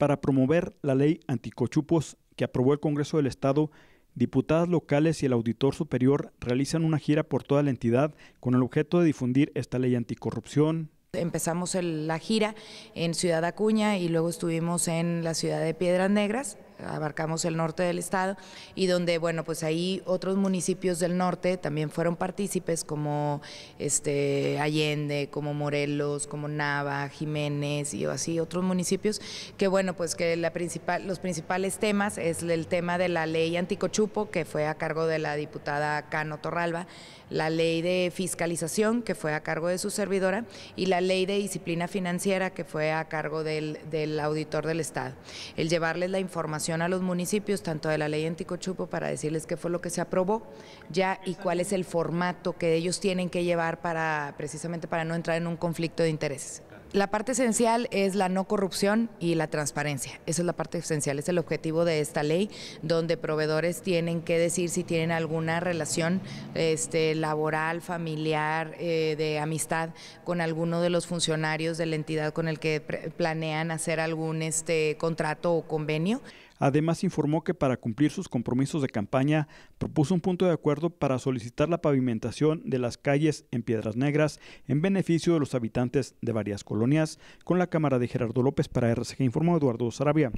para promover la ley anticochupos que aprobó el Congreso del Estado, diputadas locales y el auditor superior realizan una gira por toda la entidad con el objeto de difundir esta ley anticorrupción, Empezamos la gira en Ciudad Acuña y luego estuvimos en la ciudad de Piedras Negras abarcamos el norte del estado, y donde, bueno, pues ahí otros municipios del norte también fueron partícipes, como este, Allende, como Morelos, como Nava, Jiménez y así otros municipios, que bueno, pues que la principal, los principales temas es el tema de la ley anticochupo, que fue a cargo de la diputada Cano Torralba, la ley de fiscalización, que fue a cargo de su servidora, y la ley de disciplina financiera, que fue a cargo del, del auditor del Estado. El llevarles la información a los municipios, tanto de la ley anticochupo, para decirles qué fue lo que se aprobó ya y cuál es el formato que ellos tienen que llevar para precisamente para no entrar en un conflicto de intereses. La parte esencial es la no corrupción y la transparencia. Esa es la parte esencial, es el objetivo de esta ley, donde proveedores tienen que decir si tienen alguna relación este, laboral, familiar, eh, de amistad con alguno de los funcionarios de la entidad con el que planean hacer algún este, contrato o convenio. Además, informó que para cumplir sus compromisos de campaña, propuso un punto de acuerdo para solicitar la pavimentación de las calles en Piedras Negras en beneficio de los habitantes de varias colonias. Con la cámara de Gerardo López para RCG informó Eduardo Sarabia.